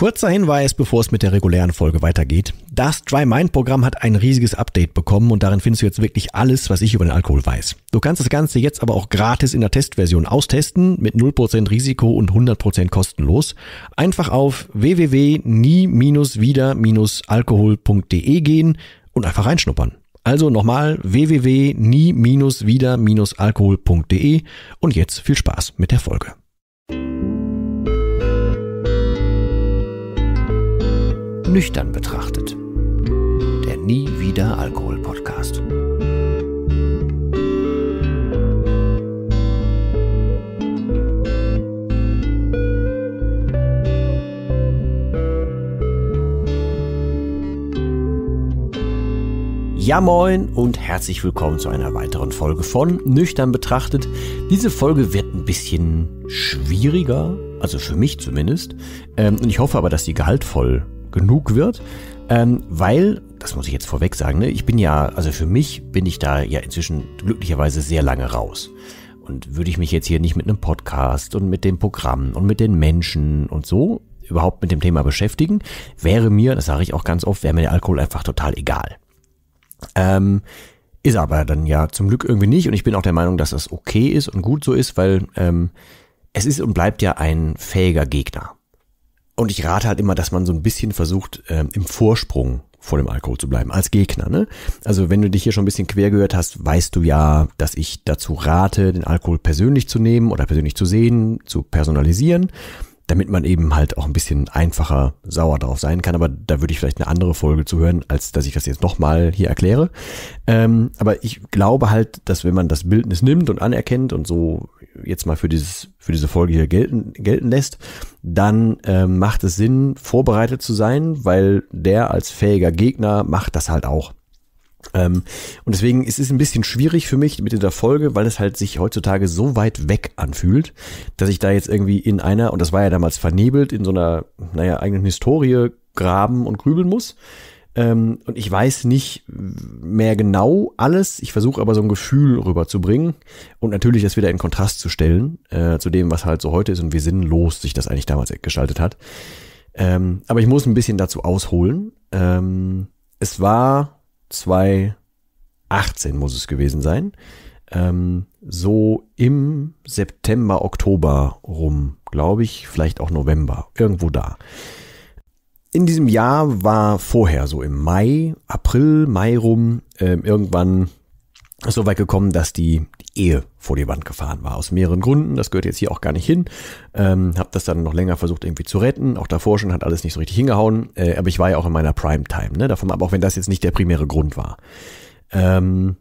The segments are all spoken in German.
Kurzer Hinweis, bevor es mit der regulären Folge weitergeht. Das Dry Mind Programm hat ein riesiges Update bekommen und darin findest du jetzt wirklich alles, was ich über den Alkohol weiß. Du kannst das Ganze jetzt aber auch gratis in der Testversion austesten mit 0% Risiko und 100% kostenlos. Einfach auf www.nie-wieder-alkohol.de gehen und einfach reinschnuppern. Also nochmal www.nie-wieder-alkohol.de und jetzt viel Spaß mit der Folge. nüchtern betrachtet. Der Nie wieder Alkohol Podcast. Ja moin und herzlich willkommen zu einer weiteren Folge von Nüchtern betrachtet. Diese Folge wird ein bisschen schwieriger, also für mich zumindest. Ähm, und ich hoffe aber, dass sie gehaltvoll genug wird, ähm, weil, das muss ich jetzt vorweg sagen, ne, ich bin ja, also für mich bin ich da ja inzwischen glücklicherweise sehr lange raus. Und würde ich mich jetzt hier nicht mit einem Podcast und mit dem Programm und mit den Menschen und so überhaupt mit dem Thema beschäftigen, wäre mir, das sage ich auch ganz oft, wäre mir der Alkohol einfach total egal. Ähm, ist aber dann ja zum Glück irgendwie nicht und ich bin auch der Meinung, dass das okay ist und gut so ist, weil ähm, es ist und bleibt ja ein fähiger Gegner. Und ich rate halt immer, dass man so ein bisschen versucht, ähm, im Vorsprung vor dem Alkohol zu bleiben, als Gegner. Ne? Also wenn du dich hier schon ein bisschen quer gehört hast, weißt du ja, dass ich dazu rate, den Alkohol persönlich zu nehmen oder persönlich zu sehen, zu personalisieren, damit man eben halt auch ein bisschen einfacher sauer drauf sein kann. Aber da würde ich vielleicht eine andere Folge zu hören, als dass ich das jetzt nochmal hier erkläre. Ähm, aber ich glaube halt, dass wenn man das Bildnis nimmt und anerkennt und so jetzt mal für, dieses, für diese Folge hier gelten, gelten lässt, dann ähm, macht es Sinn, vorbereitet zu sein, weil der als fähiger Gegner macht das halt auch. Ähm, und deswegen ist es ein bisschen schwierig für mich mit dieser Folge, weil es halt sich heutzutage so weit weg anfühlt, dass ich da jetzt irgendwie in einer, und das war ja damals vernebelt, in so einer, naja, eigenen Historie graben und grübeln muss. Ähm, und ich weiß nicht mehr genau alles. Ich versuche aber so ein Gefühl rüberzubringen und natürlich das wieder in Kontrast zu stellen äh, zu dem, was halt so heute ist und wie sinnlos sich das eigentlich damals gestaltet hat. Ähm, aber ich muss ein bisschen dazu ausholen. Ähm, es war 2018 muss es gewesen sein. Ähm, so im September, Oktober rum, glaube ich, vielleicht auch November, irgendwo da in diesem Jahr war vorher, so im Mai, April, Mai rum, äh, irgendwann so weit gekommen, dass die, Ehe vor die Wand gefahren war. Aus mehreren Gründen. Das gehört jetzt hier auch gar nicht hin. Ähm, hab das dann noch länger versucht irgendwie zu retten. Auch davor schon hat alles nicht so richtig hingehauen. Äh, aber ich war ja auch in meiner Prime Time. Ne? Davon aber auch wenn das jetzt nicht der primäre Grund war. Ähm,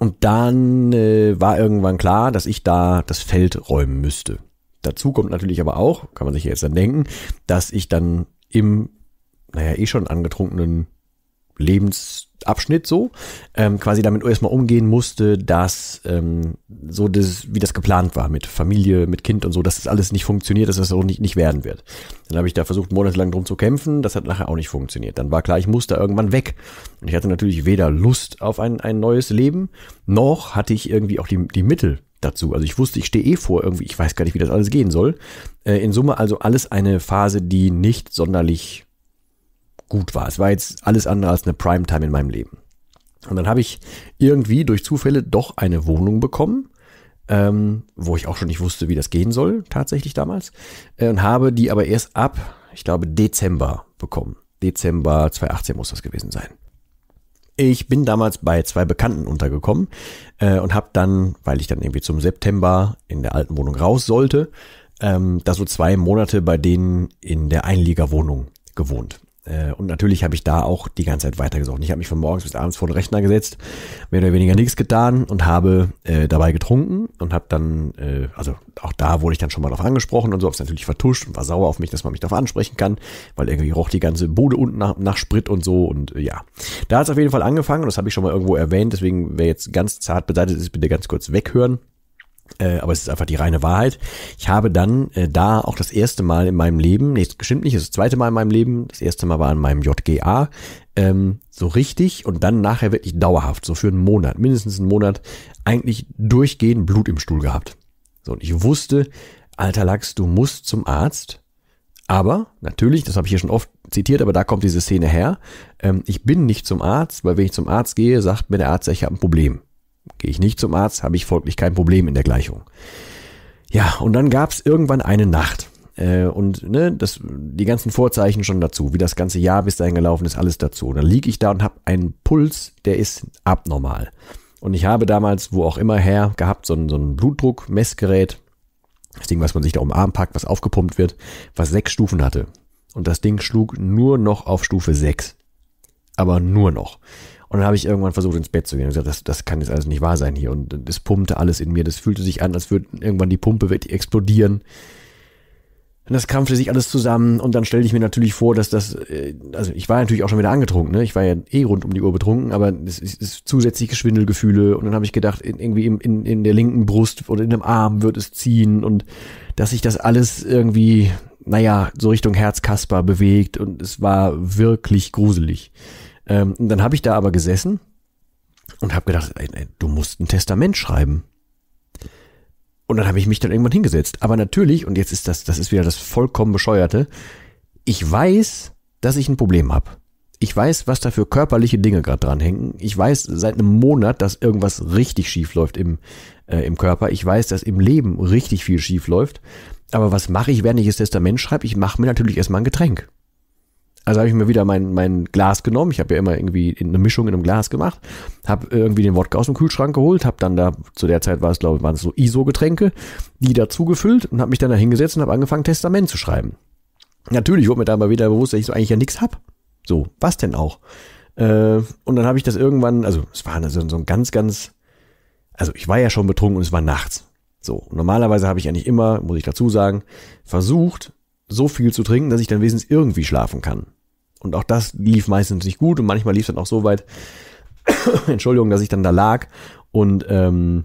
und dann äh, war irgendwann klar, dass ich da das Feld räumen müsste. Dazu kommt natürlich aber auch, kann man sich jetzt dann denken, dass ich dann im, naja, eh schon angetrunkenen Lebensabschnitt so, ähm, quasi damit erstmal umgehen musste, dass ähm, so das, wie das geplant war mit Familie, mit Kind und so, dass das alles nicht funktioniert, dass das auch nicht, nicht werden wird. Dann habe ich da versucht, monatelang drum zu kämpfen, das hat nachher auch nicht funktioniert. Dann war klar, ich musste irgendwann weg. Und ich hatte natürlich weder Lust auf ein, ein neues Leben, noch hatte ich irgendwie auch die, die Mittel dazu. Also ich wusste, ich stehe eh vor irgendwie, ich weiß gar nicht, wie das alles gehen soll. Äh, in Summe also alles eine Phase, die nicht sonderlich gut war. Es war jetzt alles andere als eine Primetime in meinem Leben. Und dann habe ich irgendwie durch Zufälle doch eine Wohnung bekommen, ähm, wo ich auch schon nicht wusste, wie das gehen soll, tatsächlich damals. Äh, und habe die aber erst ab, ich glaube, Dezember bekommen. Dezember 2018 muss das gewesen sein. Ich bin damals bei zwei Bekannten untergekommen äh, und habe dann, weil ich dann irgendwie zum September in der alten Wohnung raus sollte, ähm, da so zwei Monate bei denen in der Einliegerwohnung gewohnt. Äh, und natürlich habe ich da auch die ganze Zeit weitergesucht. Ich habe mich von morgens bis abends vor den Rechner gesetzt, mehr oder weniger nichts getan und habe äh, dabei getrunken und habe dann, äh, also auch da wurde ich dann schon mal darauf angesprochen und so, habe es natürlich vertuscht und war sauer auf mich, dass man mich darauf ansprechen kann, weil irgendwie roch die ganze Bude unten nach, nach Sprit und so und äh, ja. Da hat es auf jeden Fall angefangen und das habe ich schon mal irgendwo erwähnt, deswegen wer jetzt ganz zart beseitigt ist, bitte ganz kurz weghören. Äh, aber es ist einfach die reine Wahrheit. Ich habe dann äh, da auch das erste Mal in meinem Leben, nee, stimmt nicht, das zweite Mal in meinem Leben, das erste Mal war an meinem JGA, ähm, so richtig und dann nachher wirklich dauerhaft, so für einen Monat, mindestens einen Monat, eigentlich durchgehend Blut im Stuhl gehabt. So, und ich wusste, alter Lachs, du musst zum Arzt. Aber natürlich, das habe ich hier schon oft zitiert, aber da kommt diese Szene her. Ähm, ich bin nicht zum Arzt, weil wenn ich zum Arzt gehe, sagt mir der Arzt, ich habe ein Problem. Gehe ich nicht zum Arzt, habe ich folglich kein Problem in der Gleichung. Ja, und dann gab es irgendwann eine Nacht. Äh, und ne, das, die ganzen Vorzeichen schon dazu, wie das ganze Jahr bis dahin gelaufen ist, alles dazu. Und dann liege ich da und habe einen Puls, der ist abnormal. Und ich habe damals, wo auch immer her, gehabt, so ein, so ein Blutdruckmessgerät. Das Ding, was man sich da um den Arm packt, was aufgepumpt wird, was sechs Stufen hatte. Und das Ding schlug nur noch auf Stufe 6. Aber nur noch. Und dann habe ich irgendwann versucht, ins Bett zu gehen und gesagt, das, das kann jetzt alles nicht wahr sein hier. Und es pumpte alles in mir. Das fühlte sich an, als würde irgendwann die Pumpe explodieren. Und das krampfte sich alles zusammen und dann stellte ich mir natürlich vor, dass das, äh, also ich war natürlich auch schon wieder angetrunken, ne? ich war ja eh rund um die Uhr betrunken, aber es ist zusätzliche Schwindelgefühle und dann habe ich gedacht, irgendwie in, in, in der linken Brust oder in dem Arm wird es ziehen und dass sich das alles irgendwie, naja, so Richtung Herzkasper bewegt und es war wirklich gruselig. Ähm, dann habe ich da aber gesessen und habe gedacht, ey, ey, du musst ein Testament schreiben. Und dann habe ich mich dann irgendwann hingesetzt. Aber natürlich, und jetzt ist das, das ist wieder das vollkommen bescheuerte, ich weiß, dass ich ein Problem habe. Ich weiß, was da für körperliche Dinge gerade dranhängen. Ich weiß seit einem Monat, dass irgendwas richtig schief läuft im, äh, im Körper. Ich weiß, dass im Leben richtig viel schief läuft. Aber was mache ich, während ich das Testament schreibe? Ich mache mir natürlich erstmal ein Getränk. Also habe ich mir wieder mein, mein Glas genommen. Ich habe ja immer irgendwie eine Mischung in einem Glas gemacht. Habe irgendwie den Wodka aus dem Kühlschrank geholt. Habe dann da, zu der Zeit war es, glaube ich, waren es so ISO-Getränke, die dazu gefüllt und habe mich dann da hingesetzt und habe angefangen, Testament zu schreiben. Natürlich wurde mir da mal wieder bewusst, dass ich so eigentlich ja nichts hab. So, was denn auch? Äh, und dann habe ich das irgendwann, also es war eine, so ein ganz, ganz, also ich war ja schon betrunken und es war nachts. So, normalerweise habe ich ja nicht immer, muss ich dazu sagen, versucht, so viel zu trinken, dass ich dann wenigstens irgendwie schlafen kann. Und auch das lief meistens nicht gut und manchmal lief es dann auch so weit, Entschuldigung, dass ich dann da lag und ähm,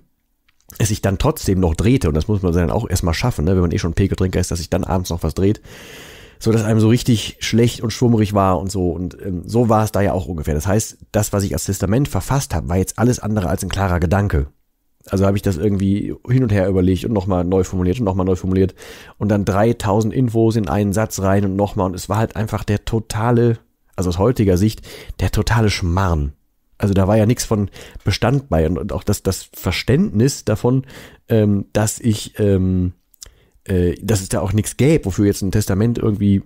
es sich dann trotzdem noch drehte. Und das muss man dann auch erstmal schaffen, ne? wenn man eh schon Pegeltrinker ist, dass sich dann abends noch was dreht. So dass einem so richtig schlecht und schwummerig war und so. Und ähm, so war es da ja auch ungefähr. Das heißt, das, was ich als Testament verfasst habe, war jetzt alles andere als ein klarer Gedanke. Also habe ich das irgendwie hin und her überlegt und nochmal neu formuliert und nochmal neu formuliert und dann 3000 Infos in einen Satz rein und nochmal und es war halt einfach der totale, also aus heutiger Sicht, der totale Schmarrn. Also da war ja nichts von Bestand bei und, auch das, das Verständnis davon, ähm, dass ich, ähm, äh, dass es da auch nichts gäbe, wofür jetzt ein Testament irgendwie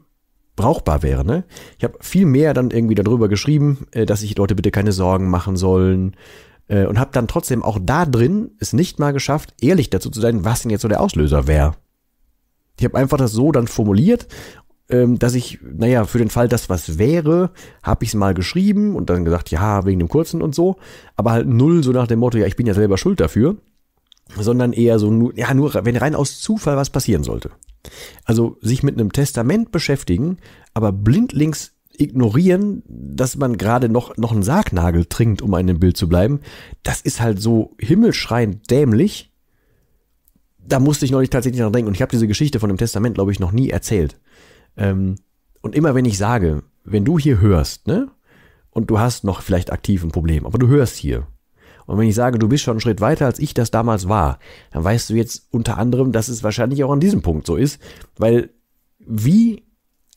brauchbar wäre. Ne? Ich habe viel mehr dann irgendwie darüber geschrieben, äh, dass sich Leute bitte keine Sorgen machen sollen, äh, und habe dann trotzdem auch da drin es nicht mal geschafft, ehrlich dazu zu sein, was denn jetzt so der Auslöser wäre. Ich habe einfach das so dann formuliert, ähm, dass ich, naja, für den Fall, dass was wäre, habe ich es mal geschrieben und dann gesagt, ja, wegen dem kurzen und so, aber halt null so nach dem Motto, ja, ich bin ja selber schuld dafür, sondern eher so, ja, nur wenn rein aus Zufall was passieren sollte. Also sich mit einem Testament beschäftigen, aber blindlings ignorieren, dass man gerade noch, noch einen Sargnagel trinkt, um einem Bild zu bleiben, das ist halt so himmelschreiend dämlich. Da musste ich neulich tatsächlich dran denken. Und ich habe diese Geschichte von dem Testament, glaube ich, noch nie erzählt. Ähm, und immer wenn ich sage, wenn du hier hörst, ne, und du hast noch vielleicht aktiv ein Problem, aber du hörst hier. Und wenn ich sage, du bist schon einen Schritt weiter, als ich das damals war, dann weißt du jetzt unter anderem, dass es wahrscheinlich auch an diesem Punkt so ist, weil wie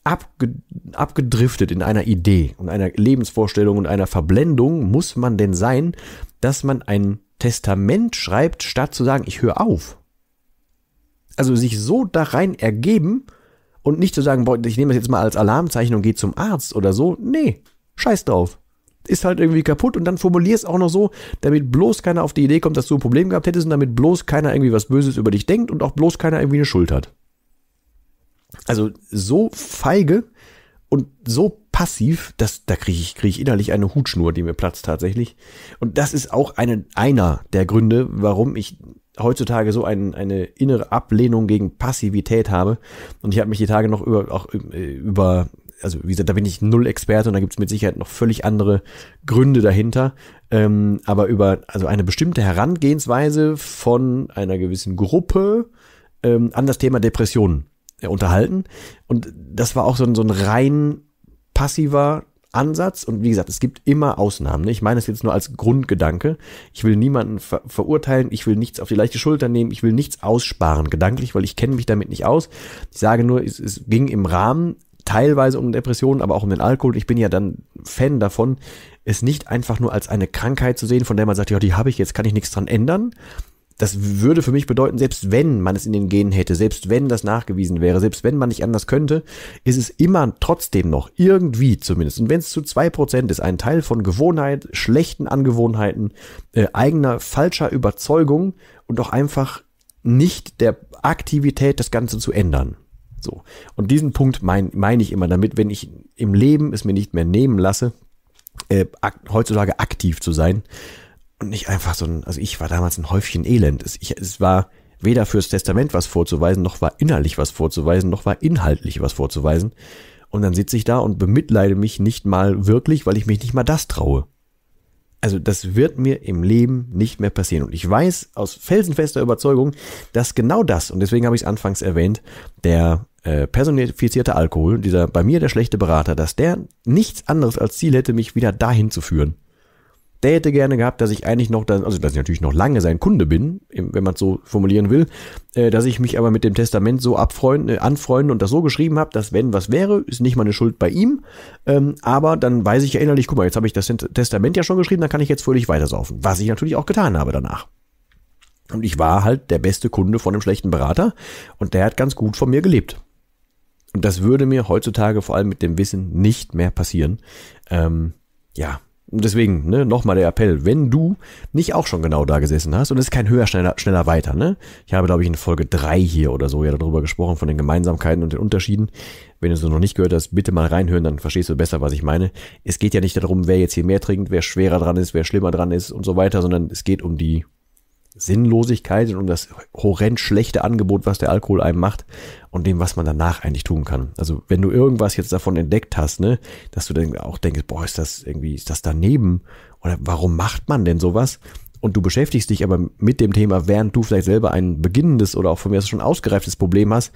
abge abgedriftet in einer Idee und einer Lebensvorstellung und einer Verblendung muss man denn sein, dass man ein Testament schreibt, statt zu sagen, ich höre auf? Also sich so da rein ergeben und nicht zu sagen, boah, ich nehme das jetzt mal als Alarmzeichen und gehe zum Arzt oder so. Nee, scheiß drauf ist halt irgendwie kaputt und dann formulierst es auch noch so, damit bloß keiner auf die Idee kommt, dass du ein Problem gehabt hättest und damit bloß keiner irgendwie was Böses über dich denkt und auch bloß keiner irgendwie eine Schuld hat also so feige und so passiv, dass da kriege ich, krieg ich innerlich eine Hutschnur, die mir platzt tatsächlich. Und das ist auch eine, einer der Gründe, warum ich heutzutage so ein, eine innere Ablehnung gegen Passivität habe. Und ich habe mich die Tage noch über, auch äh, über, also wie gesagt, da bin ich null Experte und da gibt's mit Sicherheit noch völlig andere Gründe dahinter. Ähm, aber über, also eine bestimmte Herangehensweise von einer gewissen Gruppe ähm, an das Thema Depressionen äh, unterhalten. Und das war auch so ein, so ein rein passiver Ansatz. Und wie gesagt, es gibt immer Ausnahmen. Ne? Ich meine es jetzt nur als Grundgedanke. Ich will niemanden ver verurteilen. Ich will nichts auf die leichte Schulter nehmen. Ich will nichts aussparen gedanklich, weil ich kenne mich damit nicht aus. Ich sage nur, es, es ging im Rahmen teilweise um Depressionen, aber auch um den Alkohol. Ich bin ja dann Fan davon, es nicht einfach nur als eine Krankheit zu sehen, von der man sagt, ja, die habe ich, jetzt kann ich nichts dran ändern, das würde für mich bedeuten, selbst wenn man es in den Genen hätte, selbst wenn das nachgewiesen wäre, selbst wenn man nicht anders könnte, ist es immer trotzdem noch irgendwie zumindest. Und wenn es zu zwei Prozent ist, ein Teil von Gewohnheit, schlechten Angewohnheiten, äh, eigener falscher Überzeugung und auch einfach nicht der Aktivität, das Ganze zu ändern. So. Und diesen Punkt meine mein ich immer damit, wenn ich im Leben es mir nicht mehr nehmen lasse, äh, ak heutzutage aktiv zu sein, und nicht einfach so ein, also ich war damals ein Häufchen Elend. Es, ich, es war weder fürs Testament was vorzuweisen, noch war innerlich was vorzuweisen, noch war inhaltlich was vorzuweisen. Und dann sitze ich da und bemitleide mich nicht mal wirklich, weil ich mich nicht mal das traue. Also das wird mir im Leben nicht mehr passieren. Und ich weiß aus felsenfester Überzeugung, dass genau das, und deswegen habe ich es anfangs erwähnt, der äh, personifizierte Alkohol, dieser bei mir der schlechte Berater, dass der nichts anderes als Ziel hätte, mich wieder dahin zu führen der hätte gerne gehabt, dass ich eigentlich noch, also dass ich natürlich noch lange sein Kunde bin, wenn man es so formulieren will, äh, dass ich mich aber mit dem Testament so äh, anfreunde und das so geschrieben habe, dass wenn was wäre, ist nicht meine Schuld bei ihm, ähm, aber dann weiß ich ja innerlich, guck mal, jetzt habe ich das Testament ja schon geschrieben, dann kann ich jetzt fröhlich weitersaufen, was ich natürlich auch getan habe danach. Und ich war halt der beste Kunde von einem schlechten Berater und der hat ganz gut von mir gelebt. Und das würde mir heutzutage vor allem mit dem Wissen nicht mehr passieren. Ähm, ja, deswegen, ne, nochmal der Appell, wenn du nicht auch schon genau da gesessen hast und es ist kein höher, schneller, schneller weiter, ne? Ich habe, glaube ich, in Folge 3 hier oder so ja darüber gesprochen, von den Gemeinsamkeiten und den Unterschieden. Wenn du es noch nicht gehört hast, bitte mal reinhören, dann verstehst du besser, was ich meine. Es geht ja nicht darum, wer jetzt hier mehr trinkt, wer schwerer dran ist, wer schlimmer dran ist und so weiter, sondern es geht um die Sinnlosigkeit und um das horrend schlechte Angebot, was der Alkohol einem macht und dem, was man danach eigentlich tun kann. Also wenn du irgendwas jetzt davon entdeckt hast, ne, dass du dann auch denkst, boah, ist das irgendwie, ist das daneben? Oder warum macht man denn sowas? Und du beschäftigst dich aber mit dem Thema, während du vielleicht selber ein beginnendes oder auch von mir aus schon ausgereiftes Problem hast,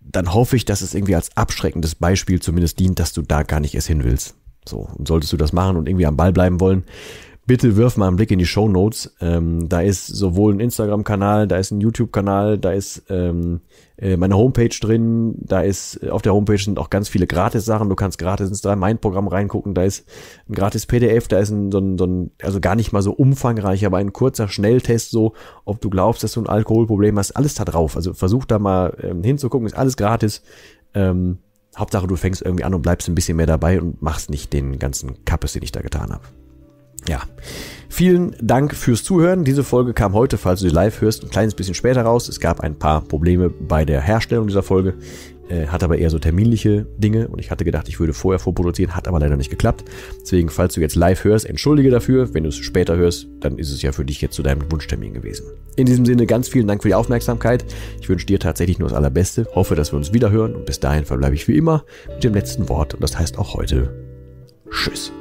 dann hoffe ich, dass es irgendwie als abschreckendes Beispiel zumindest dient, dass du da gar nicht erst hin willst. So, und solltest du das machen und irgendwie am Ball bleiben wollen, bitte wirf mal einen Blick in die Show Notes. Ähm, da ist sowohl ein Instagram-Kanal, da ist ein YouTube-Kanal, da ist ähm, äh, meine Homepage drin, da ist äh, auf der Homepage sind auch ganz viele Gratis-Sachen. Du kannst gratis ins mein Programm reingucken, da ist ein gratis PDF, da ist ein, so, ein, so ein, also gar nicht mal so umfangreich, aber ein kurzer Schnelltest, so ob du glaubst, dass du ein Alkoholproblem hast, alles da drauf. Also versuch da mal ähm, hinzugucken, ist alles gratis. Ähm, Hauptsache, du fängst irgendwie an und bleibst ein bisschen mehr dabei und machst nicht den ganzen Kappes, den ich da getan habe. Ja. Vielen Dank fürs Zuhören. Diese Folge kam heute, falls du sie live hörst, ein kleines bisschen später raus. Es gab ein paar Probleme bei der Herstellung dieser Folge, äh, hat aber eher so terminliche Dinge und ich hatte gedacht, ich würde vorher vorproduzieren, hat aber leider nicht geklappt. Deswegen, falls du jetzt live hörst, entschuldige dafür. Wenn du es später hörst, dann ist es ja für dich jetzt zu deinem Wunschtermin gewesen. In diesem Sinne, ganz vielen Dank für die Aufmerksamkeit. Ich wünsche dir tatsächlich nur das Allerbeste, hoffe, dass wir uns wiederhören und bis dahin verbleibe ich wie immer mit dem letzten Wort und das heißt auch heute Tschüss.